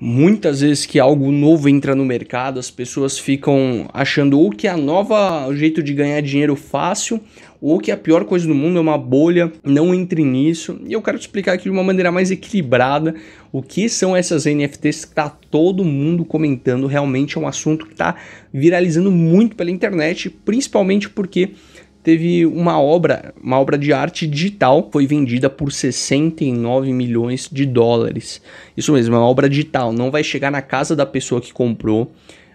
Muitas vezes que algo novo entra no mercado, as pessoas ficam achando ou que a nova jeito de ganhar dinheiro fácil, ou que a pior coisa do mundo é uma bolha, não entre nisso. E eu quero te explicar aqui de uma maneira mais equilibrada o que são essas NFTs que tá todo mundo comentando, realmente é um assunto que está viralizando muito pela internet, principalmente porque teve uma obra, uma obra de arte digital, foi vendida por 69 milhões de dólares. Isso mesmo, é uma obra digital, não vai chegar na casa da pessoa que comprou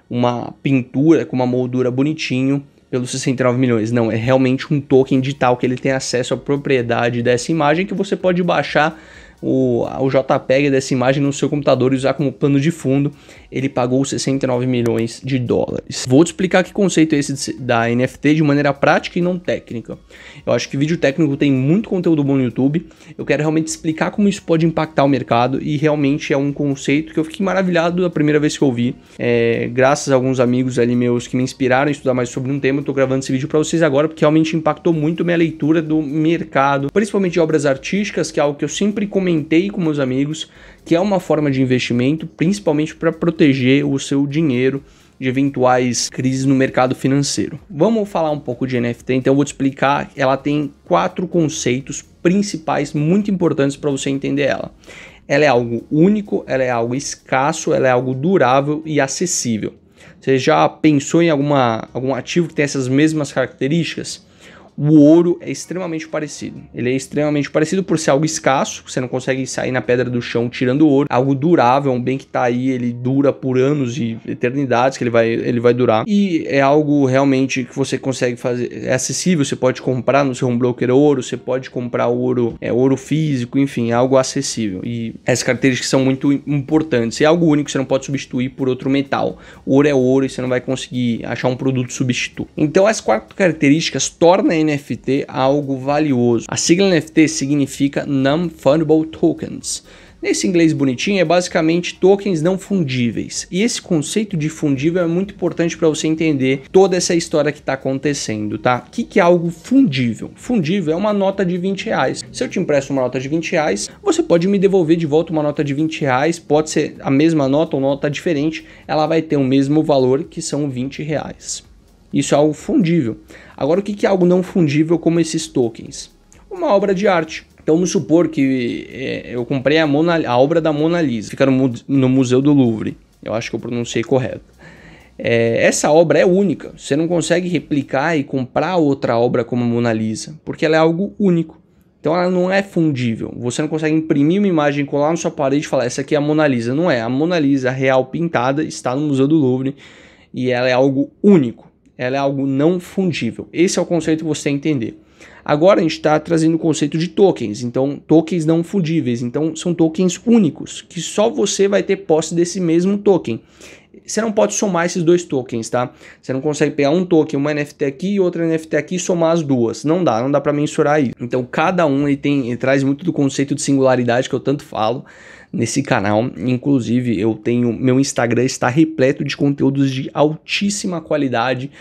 uma pintura com uma moldura bonitinho pelos 69 milhões. Não, é realmente um token digital que ele tem acesso à propriedade dessa imagem que você pode baixar o, o JPEG dessa imagem no seu computador e usar como plano de fundo, ele pagou 69 milhões de dólares. Vou te explicar que conceito é esse da NFT de maneira prática e não técnica. Eu acho que vídeo técnico tem muito conteúdo bom no YouTube. Eu quero realmente explicar como isso pode impactar o mercado e realmente é um conceito que eu fiquei maravilhado da primeira vez que eu vi. É, graças a alguns amigos ali meus que me inspiraram a estudar mais sobre um tema, eu tô gravando esse vídeo para vocês agora porque realmente impactou muito minha leitura do mercado, principalmente de obras artísticas, que é algo que eu sempre comentei comentei com meus amigos que é uma forma de investimento, principalmente para proteger o seu dinheiro de eventuais crises no mercado financeiro. Vamos falar um pouco de NFT, então eu vou te explicar. Ela tem quatro conceitos principais muito importantes para você entender ela. Ela é algo único, ela é algo escasso, ela é algo durável e acessível. Você já pensou em alguma, algum ativo que tem essas mesmas características? o ouro é extremamente parecido. Ele é extremamente parecido por ser algo escasso, você não consegue sair na pedra do chão tirando ouro. Algo durável, é um bem que tá aí, ele dura por anos e eternidades que ele vai, ele vai durar. E é algo realmente que você consegue fazer, é acessível, você pode comprar no seu home broker ouro, você pode comprar ouro, é, ouro físico, enfim, é algo acessível. E essas características são muito importantes. É algo único, você não pode substituir por outro metal. ouro é ouro e você não vai conseguir achar um produto substituto. Então, as quatro características tornam NFT é algo valioso. A sigla NFT significa Non-Fundable Tokens. Nesse inglês bonitinho é basicamente tokens não fundíveis. E esse conceito de fundível é muito importante para você entender toda essa história que está acontecendo, tá? O que, que é algo fundível? Fundível é uma nota de 20 reais. Se eu te empresto uma nota de 20 reais, você pode me devolver de volta uma nota de 20 reais, pode ser a mesma nota ou nota diferente, ela vai ter o mesmo valor que são 20 reais. Isso é algo fundível. Agora, o que é algo não fundível como esses tokens? Uma obra de arte. Então vamos supor que é, eu comprei a, Mona, a, obra da Mona Lisa, fica no, no, Museu do Louvre. Eu acho que eu pronunciei correto. É, essa obra é única. Você não consegue replicar e comprar outra obra como a Mona Lisa, porque ela é algo único. Então ela não é fundível. Você não consegue imprimir uma imagem, colar na sua parede e falar essa aqui é a Mona Lisa. Não é. A Mona Lisa real pintada está no Museu do Louvre e ela é algo único. Ela é algo não fundível. Esse é o conceito que você tem que entender. Agora a gente está trazendo o conceito de tokens, então tokens não fundíveis, então são tokens únicos, que só você vai ter posse desse mesmo token você não pode somar esses dois tokens, tá? Você não consegue pegar um token, uma NFT aqui e outra NFT aqui e somar as duas. Não dá, não dá para mensurar isso. Então cada um ele tem, ele traz muito do conceito de singularidade que eu tanto falo nesse canal. Inclusive, eu tenho meu Instagram está repleto de conteúdos de altíssima qualidade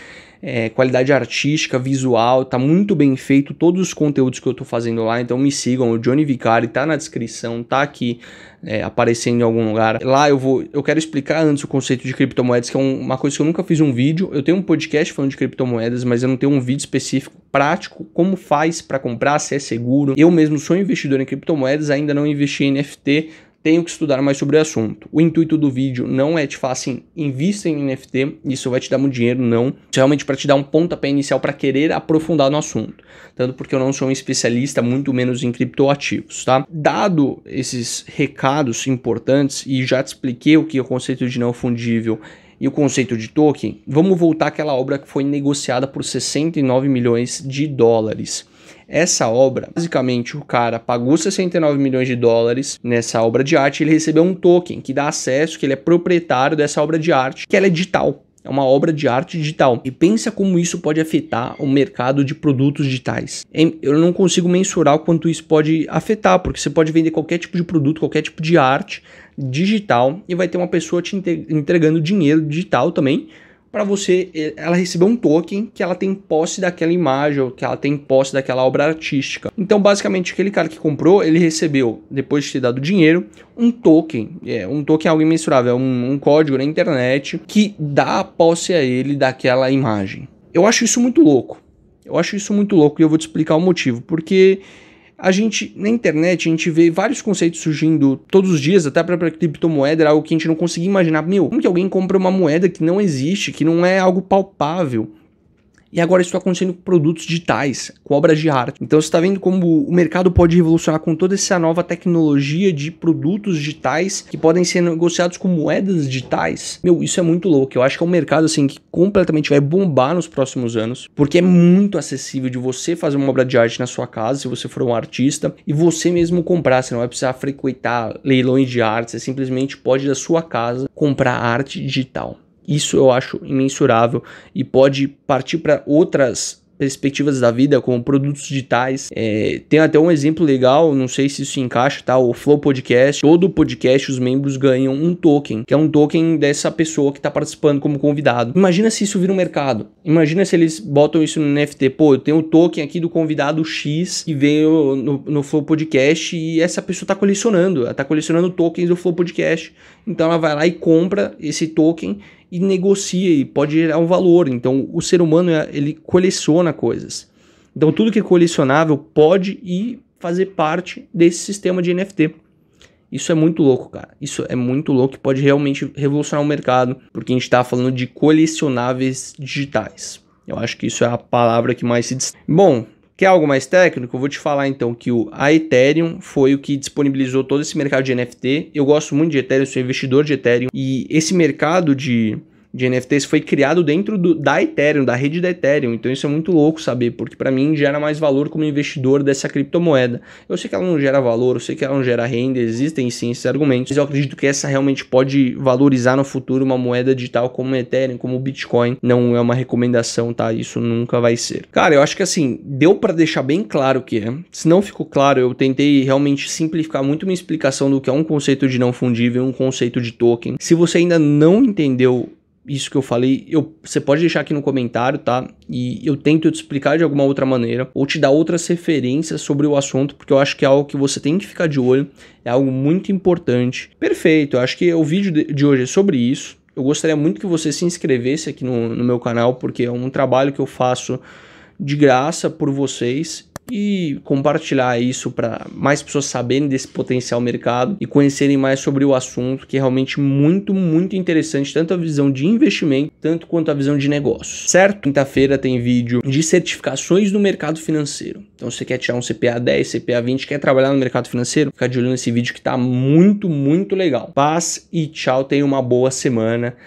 é, qualidade artística, visual, tá muito bem feito todos os conteúdos que eu tô fazendo lá, então me sigam, o Johnny Vicari tá na descrição, tá aqui é, aparecendo em algum lugar. Lá eu vou, eu quero explicar antes o conceito de criptomoedas, que é um, uma coisa que eu nunca fiz um vídeo. Eu tenho um podcast falando de criptomoedas, mas eu não tenho um vídeo específico prático como faz para comprar, se é seguro. Eu mesmo sou investidor em criptomoedas, ainda não investi em NFT, tenho que estudar mais sobre o assunto. O intuito do vídeo não é te falar assim, invista em NFT, isso vai te dar muito dinheiro, não. Isso é realmente para te dar um pontapé inicial para querer aprofundar no assunto. Tanto porque eu não sou um especialista, muito menos em criptoativos, tá? Dado esses recados importantes, e já te expliquei o que é o conceito de não fundível e o conceito de token, vamos voltar àquela obra que foi negociada por 69 milhões de dólares essa obra. Basicamente, o cara pagou 69 milhões de dólares nessa obra de arte, ele recebeu um token que dá acesso, que ele é proprietário dessa obra de arte, que ela é digital. É uma obra de arte digital. E pensa como isso pode afetar o mercado de produtos digitais. Eu não consigo mensurar o quanto isso pode afetar, porque você pode vender qualquer tipo de produto, qualquer tipo de arte digital e vai ter uma pessoa te entregando dinheiro digital também para você eh, ela receber um token que ela tem posse daquela imagem ou que ela tem posse daquela obra artística. Então, basicamente, aquele cara que comprou, ele recebeu, depois de ter dado dinheiro, um token. É, um token é algo imensurável, é um, um código na internet que dá a posse a ele daquela imagem. Eu acho isso muito louco. Eu acho isso muito louco e eu vou te explicar o motivo. Porque a gente, na internet, a gente vê vários conceitos surgindo todos os dias, até para criptomoeda, algo que a gente não conseguia imaginar. Meu, como que alguém compra uma moeda que não existe, que não é algo palpável? e agora isso está acontecendo com produtos digitais, com obras de arte. Então você está vendo como o mercado pode revolucionar com toda essa nova tecnologia de produtos digitais que podem ser negociados com moedas digitais. Meu, isso é muito louco. Eu acho que é um mercado assim que completamente vai bombar nos próximos anos, porque é muito acessível de você fazer uma obra de arte na sua casa, se você for um artista, e você mesmo comprar. Você não vai precisar frequentar leilões de arte, você simplesmente pode da sua casa comprar arte digital. Isso eu acho imensurável e pode partir para outras perspectivas da vida, como produtos digitais. É, tem até um exemplo legal, não sei se isso encaixa, tá? O Flow Podcast. Todo podcast, os membros ganham um token, que é um token dessa pessoa que está participando como convidado. Imagina se isso vira um mercado. Imagina se eles botam isso no NFT. Pô, eu tenho um token aqui do convidado X que veio no, no Flow Podcast e essa pessoa está colecionando. Ela está colecionando tokens do Flow Podcast. Então ela vai lá e compra esse token e negocia e pode gerar um valor. Então, o ser humano é, ele coleciona coisas. Então, tudo que é colecionável pode e fazer parte desse sistema de NFT. Isso é muito louco, cara. Isso é muito louco e pode realmente revolucionar o mercado, porque a gente está falando de colecionáveis digitais. Eu acho que isso é a palavra que mais se destaca. Bom, Quer algo mais técnico? Eu vou te falar então que o, a Ethereum foi o que disponibilizou todo esse mercado de NFT. Eu gosto muito de Ethereum, sou investidor de Ethereum. E esse mercado de de NFTs foi criado dentro do, da Ethereum, da rede da Ethereum. Então isso é muito louco saber, porque para mim gera mais valor como investidor dessa criptomoeda. Eu sei que ela não gera valor, eu sei que ela não gera renda, existem sim esses argumentos, mas eu acredito que essa realmente pode valorizar no futuro uma moeda digital como Ethereum, como o Bitcoin. Não é uma recomendação, tá? Isso nunca vai ser. Cara, eu acho que assim, deu para deixar bem claro o que é. Se não ficou claro, eu tentei realmente simplificar muito minha explicação do que é um conceito de não fundível, um conceito de token. Se você ainda não entendeu isso que eu falei, eu, você pode deixar aqui no comentário, tá? E eu tento te explicar de alguma outra maneira ou te dar outras referências sobre o assunto, porque eu acho que é algo que você tem que ficar de olho, é algo muito importante. Perfeito, eu acho que o vídeo de hoje é sobre isso. Eu gostaria muito que você se inscrevesse aqui no, no meu canal, porque é um trabalho que eu faço de graça por vocês e compartilhar isso para mais pessoas saberem desse potencial mercado e conhecerem mais sobre o assunto, que é realmente muito, muito interessante, tanto a visão de investimento, tanto quanto a visão de negócio. Certo? Quinta-feira tem vídeo de certificações no mercado financeiro. Então, você quer tirar um CPA 10, CPA 20, quer trabalhar no mercado financeiro? Fica de olho nesse vídeo que está muito, muito legal. Paz e tchau, tenha uma boa semana.